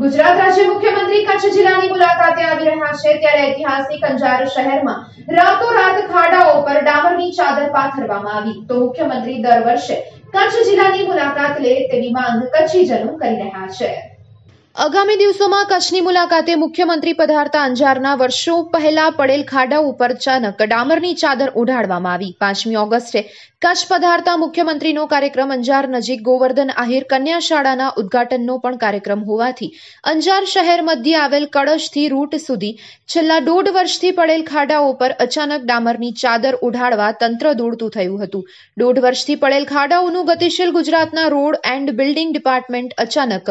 ગુજરાત રાજ્ય મુખ્યમંત્રી કચ્છ જિલ્લાની મુલાકાતે આવી રહ્યા છે ત્યારે ઐતિહાસિક અંજાર શહેરમાં રાતોરાત ખાડાઓ પર ડામરની ચાદર પાથરવામાં આવી તો મુખ્યમંત્રી દર વર્ષે કચ્છ જિલ્લાની મુલાકાત લે તેવી માંગ કચ્છીજનો કરી રહ્યા છે આગામી દિવસોમાં કચ્છની મુલાકાતે મુખ્યમંત્રી પધારતા અંજારના વર્ષો પહેલા પડેલ ખાડા ઉપર અચાનક ડામરની ચાદર ઉઢાડવામાં આવી પાંચમી ઓગસ્ટે કચ્છ પધારતા મુખ્યમંત્રીનો કાર્યક્રમ અંજાર નજીક ગોવર્ધન આહિર કન્યા શાળાના ઉદઘાટનનો પણ કાર્યક્રમ હોવાથી અંજાર શહેર મધ્ય આવેલ કળશથી રૂટ સુધી છેલ્લા દોઢ વર્ષથી પડેલ ખાડાઓ પર અચાનક ડામરની ચાદર ઉઢાડવા તંત્ર દોડતું થયું હતું દોઢ વર્ષથી પડેલ ખાડાઓનું ગતિશીલ ગુજરાતના રોડ એન્ડ બિલ્ડિંગ ડિપાર્ટમેન્ટ અચાનક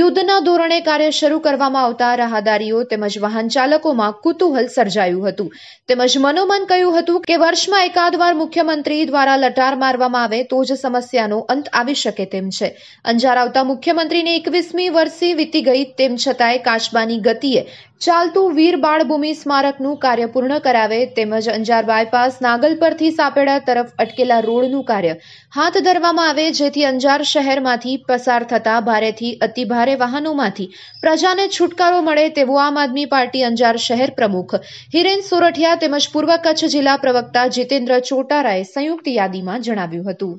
યુદ્ધના ધોરણે કાર્ય શરૂ કરવામાં આવતા રાહદારીઓ તેમજ વાહન ચાલકોમાં કુતૂહલ સર્જાયું હતું તેમજ મનોમન કહ્યું હતું કે વર્ષમાં એકાદ વાર મુખ્યમંત્રી દ્વારા લટ ગટાર મારવામાં આવે તો જ સમસ્યાનો અંત આવી શકે તેમ છે અંજાર આવતા મુખ્યમંત્રીને એકવીસમી વર્ષી વીતી ગઈ તેમ છતાંય કાશબાની ગતિએ ચાલતું વીર બાળભૂમિ સ્મારકનું કાર્ય પૂર્ણ કરાવે તેમજ અંજાર બાયપાસ નાગલ પરથી સાપેડા તરફ અટકેલા રોડનું કાર્ય હાથ ધરવામાં આવે જેથી અંજાર શહેરમાંથી પસાર થતા ભારેથી અતિભારે વાહનોમાંથી પ્રજાને છુટકારો મળે તેવું આમ આદમી પાર્ટી અંજાર શહેર પ્રમુખ હિરેન સોરઠિયા તેમજ પૂર્વ કચ્છ જિલ્લા પ્રવક્તા જીતેન્દ્ર ચોટારાએ સંયુક્ત યાદીમાં જણાવ્યું હતું